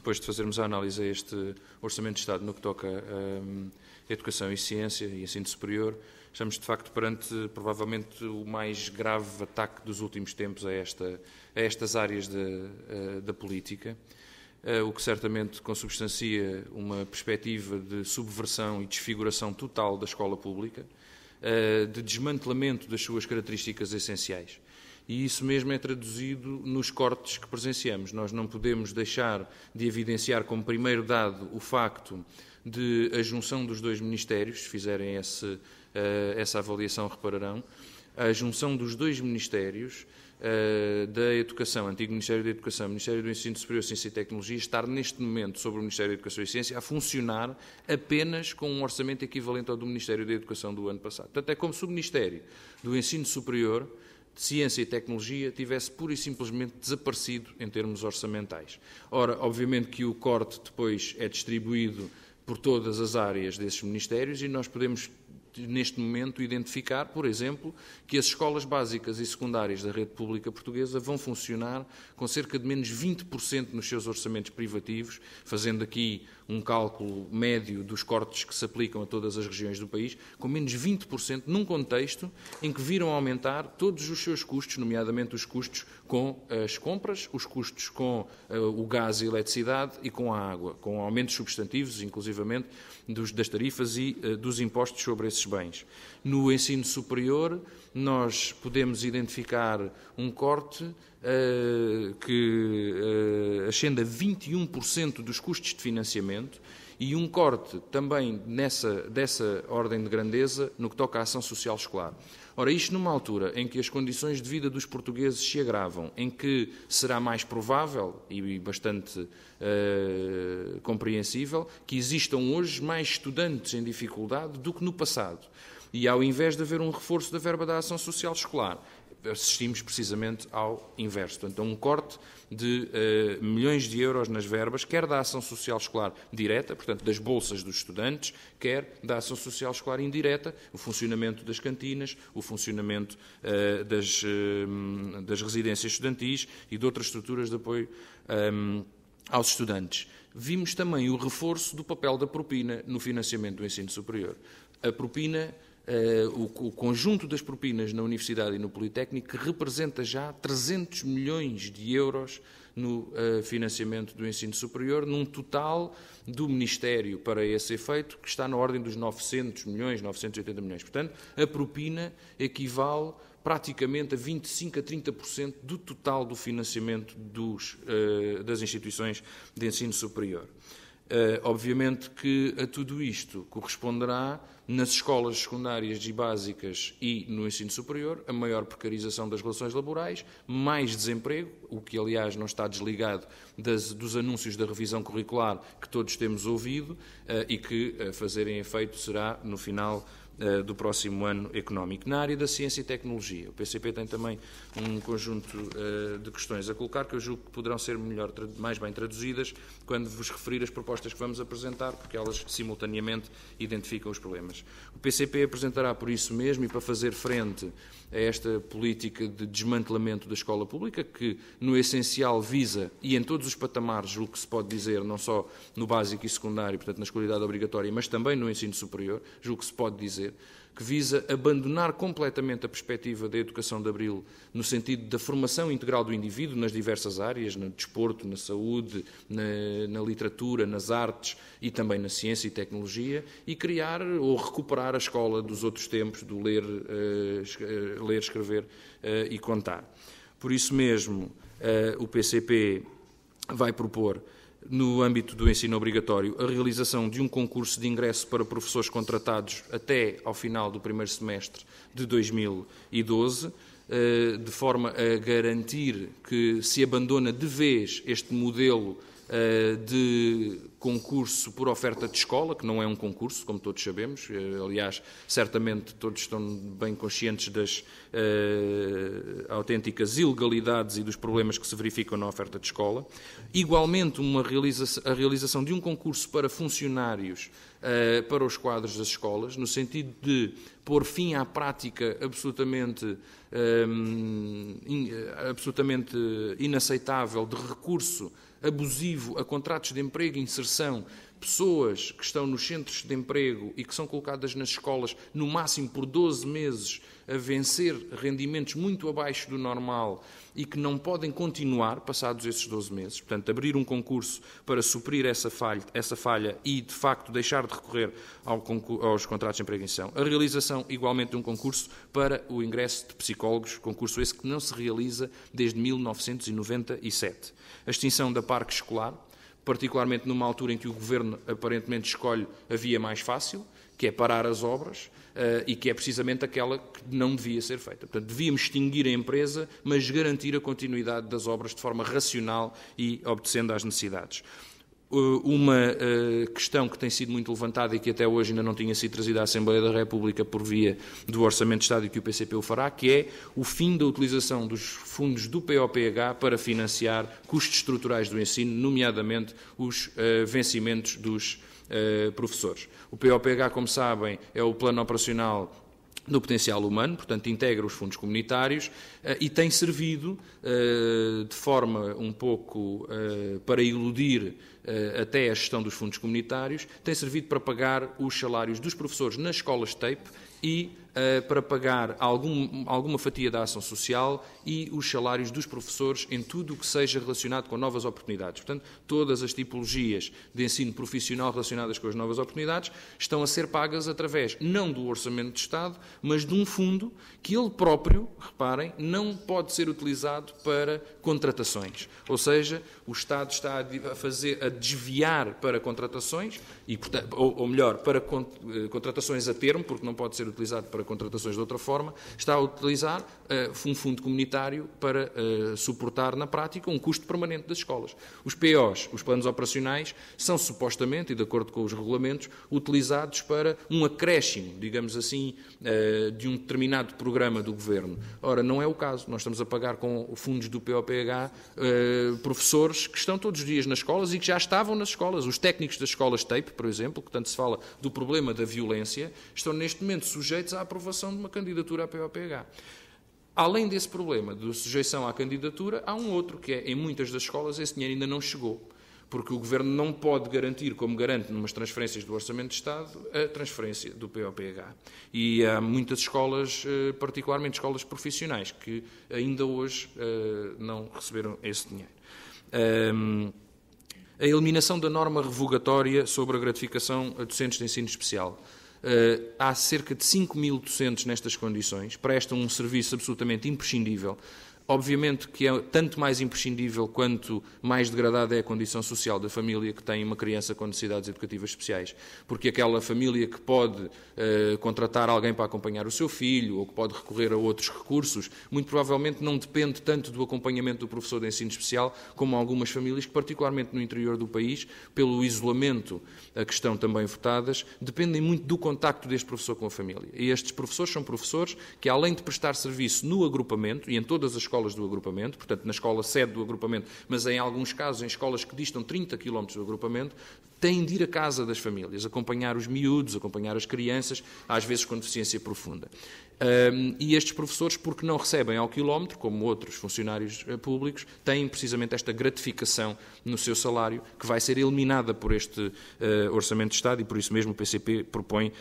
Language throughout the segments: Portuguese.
depois de fazermos a análise a este Orçamento de Estado no que toca hum, a educação e ciência e ensino superior, estamos de facto perante provavelmente o mais grave ataque dos últimos tempos a, esta, a estas áreas de, eh, da política, eh, o que certamente consubstancia uma perspectiva de subversão e desfiguração total da escola pública, eh, de desmantelamento das suas características essenciais e isso mesmo é traduzido nos cortes que presenciamos. Nós não podemos deixar de evidenciar como primeiro dado o facto de a junção dos dois ministérios, se fizerem esse, eh, essa avaliação repararão, a junção dos dois ministérios eh, da Educação, antigo Ministério da Educação, Ministério do Ensino Superior, Ciência e Tecnologia, estar neste momento sobre o Ministério da Educação e Ciência a funcionar apenas com um orçamento equivalente ao do Ministério da Educação do ano passado. Portanto, é como se o Ministério do Ensino Superior ciência e tecnologia tivesse pura e simplesmente desaparecido em termos orçamentais. Ora, obviamente que o corte depois é distribuído por todas as áreas desses ministérios e nós podemos neste momento, identificar, por exemplo, que as escolas básicas e secundárias da rede pública portuguesa vão funcionar com cerca de menos 20% nos seus orçamentos privativos, fazendo aqui um cálculo médio dos cortes que se aplicam a todas as regiões do país, com menos 20%, num contexto em que viram aumentar todos os seus custos, nomeadamente os custos com as compras, os custos com eh, o gás e a eletricidade e com a água, com aumentos substantivos, inclusivamente, dos, das tarifas e eh, dos impostos sobre esses desses bens. No ensino superior, nós podemos identificar um corte uh, que uh, ascende a 21% dos custos de financiamento e um corte também nessa, dessa ordem de grandeza no que toca à ação social escolar. Ora, isto numa altura em que as condições de vida dos portugueses se agravam, em que será mais provável e bastante uh, compreensível que existam hoje mais estudantes em dificuldade do que no passado. E ao invés de haver um reforço da verba da ação social escolar, assistimos precisamente ao inverso. Portanto, a é um corte de uh, milhões de euros nas verbas, quer da ação social escolar direta, portanto, das bolsas dos estudantes, quer da ação social escolar indireta, o funcionamento das cantinas, o funcionamento uh, das, uh, das residências estudantis e de outras estruturas de apoio um, aos estudantes. Vimos também o reforço do papel da propina no financiamento do ensino superior. A propina eh, o, o conjunto das propinas na Universidade e no Politécnico representa já 300 milhões de euros no eh, financiamento do ensino superior, num total do Ministério para esse efeito que está na ordem dos 900 milhões, 980 milhões. Portanto, a propina equivale praticamente a 25 a 30% do total do financiamento dos, eh, das instituições de ensino superior. Eh, obviamente que a tudo isto corresponderá, nas escolas secundárias e básicas e no ensino superior, a maior precarização das relações laborais, mais desemprego, o que, aliás, não está desligado das, dos anúncios da revisão curricular que todos temos ouvido eh, e que, a eh, fazerem efeito, será no final eh, do próximo ano económico. Na área da ciência e tecnologia, o PCP tem também um conjunto eh, de questões a colocar que eu julgo que poderão ser melhor, mais bem traduzidas quando vos referir as propostas que vamos apresentar, porque elas simultaneamente identificam os problemas. O PCP apresentará por isso mesmo e para fazer frente a esta política de desmantelamento da escola pública, que no essencial visa, e em todos os patamares, o que se pode dizer, não só no básico e secundário, portanto na escolaridade obrigatória, mas também no ensino superior, julgo que se pode dizer, acontecer, que visa abandonar completamente a perspectiva da educação de abril no sentido da formação integral do indivíduo nas diversas áreas, no desporto, na saúde, na, na literatura, nas artes e também na ciência e tecnologia, e criar ou recuperar a escola dos outros tempos do ler, uh, ler escrever uh, e contar. Por isso mesmo, uh, o PCP vai propor no âmbito do ensino obrigatório, a realização de um concurso de ingresso para professores contratados até ao final do primeiro semestre de 2012, eh, de forma a garantir que se abandona de vez este modelo eh, de concurso por oferta de escola, que não é um concurso, como todos sabemos. Eh, aliás, certamente todos estão bem conscientes das uh, autênticas ilegalidades e dos problemas que se verificam na oferta de escola. Igualmente, uma realização, a realização de um concurso para funcionários uh, para os quadros das escolas, no sentido de pôr fim à prática absolutamente, in, absolutamente inaceitável de recurso abusivo a contratos de emprego e inserção pessoas que estão nos centros de emprego e que são colocadas nas escolas, no máximo por 12 meses, a vencer rendimentos muito abaixo do normal e que não podem continuar passados esses 12 meses. Portanto, abrir um concurso para suprir essa falha, essa falha e, de facto, deixar de recorrer ao aos contratos de emprego em A realização, igualmente, de um concurso para o ingresso de psicólogos, concurso esse que não se realiza desde 1997. A extinção da parque escolar, particularmente numa altura em que o governo aparentemente escolhe a via mais fácil, que é parar as obras, Uh, e que é precisamente aquela que não devia ser feita. Portanto, devíamos extinguir a empresa, mas garantir a continuidade das obras de forma racional e obedecendo às necessidades. Eh, uma eh, questão que tem sido muito levantada e que até hoje ainda não tinha sido trazida à Assembleia da República por via do Orçamento de Estado e que o PCP o fará, que é o fim da utilização dos fundos do POPH para financiar custos estruturais do ensino, nomeadamente os eh, vencimentos dos professores. O POPH, como sabem, é o Plano Operacional no potencial humano, portanto, integra os fundos comunitários eh, e tem servido eh, de forma um pouco eh, para iludir até a gestão dos fundos comunitários, tem servido para pagar os salários dos professores nas escolas TAPE e eh, para pagar algum, alguma fatia da ação social e os salários dos professores em tudo o que seja relacionado com novas oportunidades. Portanto, todas as tipologias de ensino profissional relacionadas com as novas oportunidades estão a ser pagas através, não do Orçamento de Estado, mas de um fundo que ele próprio, reparem, não pode ser utilizado para contratações. Ou seja, o Estado está a, fazer, a desviar para contratações, e, ou, ou melhor, para eh, contratações a termo, porque não pode ser utilizado para para contratações de outra forma, está a utilizar uh, um fundo comunitário para uh, suportar na prática um custo permanente das escolas. Os POs, os planos operacionais, são supostamente, e de acordo com os regulamentos, utilizados para um acréscimo, digamos assim, uh, de um determinado programa do governo. Ora, não é o caso. Nós estamos a pagar com fundos do POPH professores que estão todos os dias nas escolas e que já estavam nas escolas. Os técnicos das escolas TAPE, por exemplo, que tanto se fala do problema da violência, estão neste momento sujeitos à aprovação de uma candidatura à POPH. Além desse problema de sujeição à candidatura, há um outro, que é, em muitas das escolas, esse dinheiro ainda não chegou porque o Governo não pode garantir, como garante numas transferências do Orçamento de Estado, a transferência do POPH. E há muitas escolas, eh, particularmente escolas profissionais, que ainda hoje eh, não receberam esse dinheiro. A eliminação da norma revogatória sobre a gratificação a docentes de ensino especial. Eh, há cerca de 5.200 nestas condições, prestam um serviço absolutamente imprescindível Obviamente que é tanto mais imprescindível quanto mais degradada é a condição social da família que tem uma criança com necessidades educativas especiais. Porque aquela família que pode eh, contratar alguém para acompanhar o seu filho ou que pode recorrer a outros recursos, muito provavelmente não depende tanto do acompanhamento do professor de ensino especial como algumas famílias que, particularmente no interior do país, pelo isolamento a que estão também votadas, dependem muito do contacto deste professor com a família. E estes professores são professores que, além de prestar serviço no agrupamento e em todas as escolas, escolas do agrupamento, portanto, na escola sede do agrupamento, mas em alguns casos em escolas que distam 30 km do agrupamento, têm de ir à casa das famílias, acompanhar os miúdos, acompanhar as crianças, às vezes com deficiência profunda. Um, e estes professores, porque não recebem ao quilómetro, como outros funcionários eh, públicos, têm precisamente esta gratificação no seu salário, que vai ser eliminada por este uh, Orçamento de Estado e por isso mesmo o PCP propõe uh,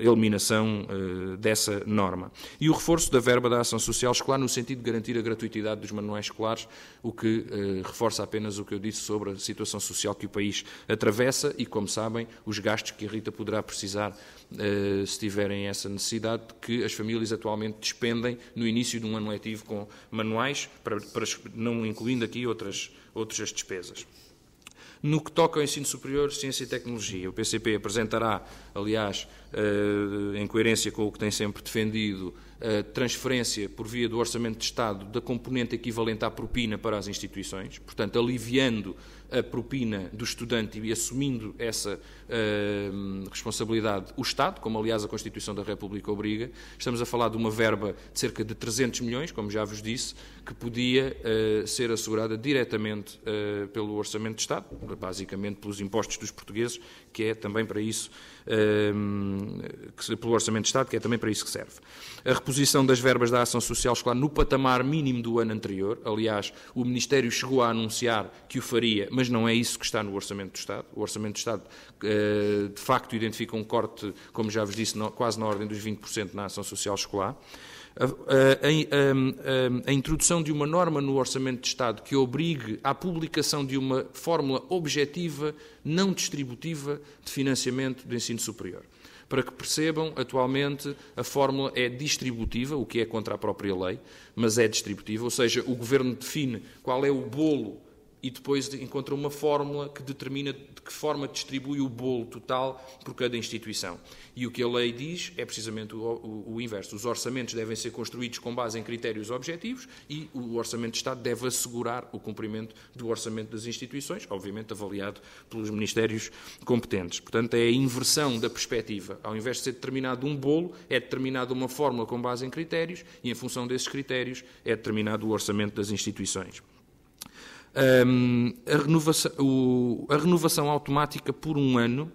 eliminação uh, dessa norma. E o reforço da verba da ação social escolar no sentido de garantir a gratuitidade dos manuais escolares, o que reforça apenas o que eu disse sobre a situação social que o país atravessa interessa e, como sabem, os gastos que a Rita poderá precisar eh, se tiverem essa necessidade, que as famílias atualmente despendem no início de um ano letivo com manuais, para, para não incluindo aqui outras, outras despesas. No que toca ao ensino superior, ciência e tecnologia, o PCP apresentará, aliás, eh, em coerência com o que tem sempre defendido, transferência por via do Orçamento de Estado da componente equivalente à propina para as instituições, portanto, aliviando a propina do estudante e assumindo essa uh, responsabilidade o Estado, como aliás a Constituição da República obriga. Estamos a falar de uma verba de cerca de 300 milhões, como já vos disse, que podia uh, ser assegurada diretamente uh, pelo Orçamento de Estado, basicamente pelos impostos dos portugueses, que é também para isso que, pelo Orçamento de Estado, que é também para isso que serve. A reposição das verbas da ação social escolar no patamar mínimo do ano anterior. Aliás, o Ministério chegou a anunciar que o faria, mas não é isso que está no Orçamento do Estado. O Orçamento do Estado, eh, de facto, identifica um corte, como já vos disse, quase na ordem dos 20% na ação social escolar. A, a, a, a, introdução de uma norma no Orçamento de Estado que obrigue à publicação de uma fórmula objetiva, não distributiva, de financiamento do ensino superior. Para que percebam, atualmente a fórmula é distributiva, o que é contra a própria lei, mas é distributiva, ou seja, o Governo define qual é o bolo e depois encontra uma fórmula que determina de que forma distribui o bolo total por cada instituição. E o que a lei diz é precisamente o, o, o, inverso. Os orçamentos devem ser construídos com base em critérios objetivos e o Orçamento de Estado deve assegurar o cumprimento do orçamento das instituições, obviamente avaliado pelos ministérios competentes. Portanto, é a inversão da perspectiva. Ao invés de ser determinado um bolo, é determinada uma fórmula com base em critérios e, em função desses critérios, é determinado o orçamento das instituições um, a, renovação, o, a renovação automática por um ano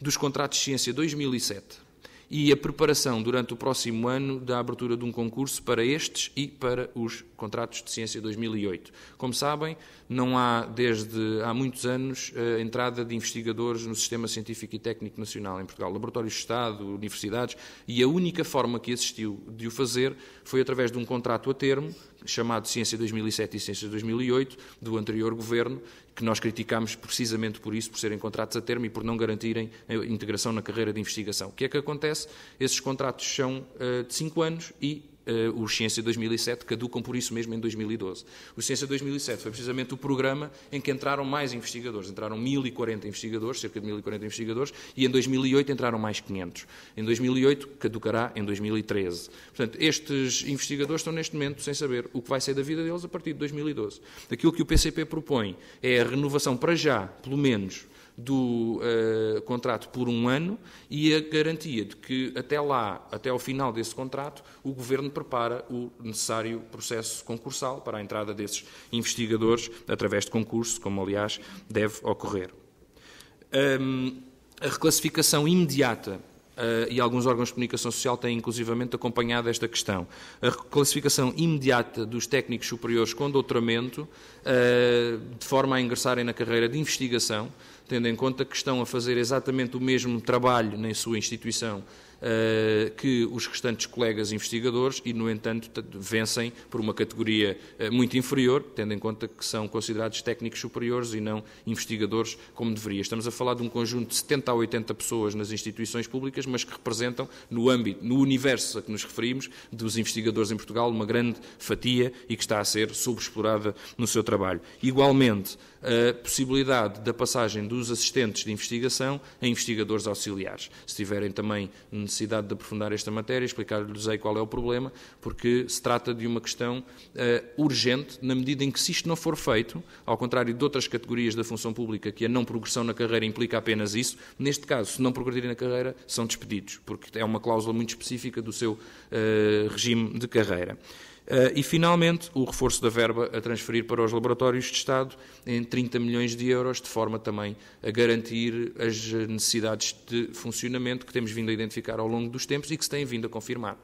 dos contratos de ciência 2007 e a preparação durante o próximo ano da abertura de um concurso para estes e para os contratos de ciência 2008. Como sabem, não há desde há muitos anos a eh, entrada de investigadores no sistema científico e técnico nacional em Portugal, laboratórios de Estado, universidades, e a única forma que existiu de o fazer foi através de um contrato a termo chamado Ciência 2007 e Ciência 2008, do anterior governo, que nós criticámos precisamente por isso, por serem contratos a termo e por não garantirem a integração na carreira de investigação. O que é que acontece? Esses contratos são uh, de 5 anos e uh, o Ciência 2007 caducam por isso mesmo em 2012. O Ciência 2007 foi precisamente o programa em que entraram mais investigadores. Entraram 1.040 investigadores, cerca de 1.040 investigadores, e em 2008 entraram mais 500. Em 2008 caducará em 2013. Portanto, estes investigadores estão neste momento sem saber o que vai ser da vida deles a partir de 2012. Aquilo que o PCP propõe é a renovação para já, pelo menos, do uh, contrato por um ano e a garantia de que até lá, até ao final desse contrato, o Governo prepara o necessário processo concursal para a entrada desses investigadores através de concurso, como aliás deve ocorrer. Um, a reclassificação imediata Uh, e alguns órgãos de comunicação social têm inclusivamente acompanhado esta questão. A classificação imediata dos técnicos superiores com doutoramento, uh, de forma a ingressarem na carreira de investigação, tendo em conta que estão a fazer exatamente o mesmo trabalho na sua instituição eh, que os restantes colegas investigadores e, no entanto, vencem por uma categoria eh, muito inferior, tendo em conta que são considerados técnicos superiores e não investigadores como deveria. Estamos a falar de um conjunto de 70 a 80 pessoas nas instituições públicas, mas que representam, no âmbito, no universo a que nos referimos, dos investigadores em Portugal, uma grande fatia e que está a ser subexplorada no seu trabalho. Igualmente, a possibilidade da passagem dos assistentes de investigação a investigadores auxiliares. Se tiverem também necessidade de aprofundar esta matéria, explicar-lhes aí qual é o problema, porque se trata de uma questão uh, urgente, na medida em que, se isto não for feito, ao contrário de outras categorias da função pública, que a não progressão na carreira implica apenas isso, neste caso, se não progredirem na carreira, são despedidos, porque é uma cláusula muito específica do seu uh, regime de carreira. Eh, e, finalmente, o reforço da verba a transferir para os laboratórios de Estado em 30 milhões de euros, de forma também a garantir as necessidades de funcionamento que temos vindo a identificar ao longo dos tempos e que se têm vindo a confirmar.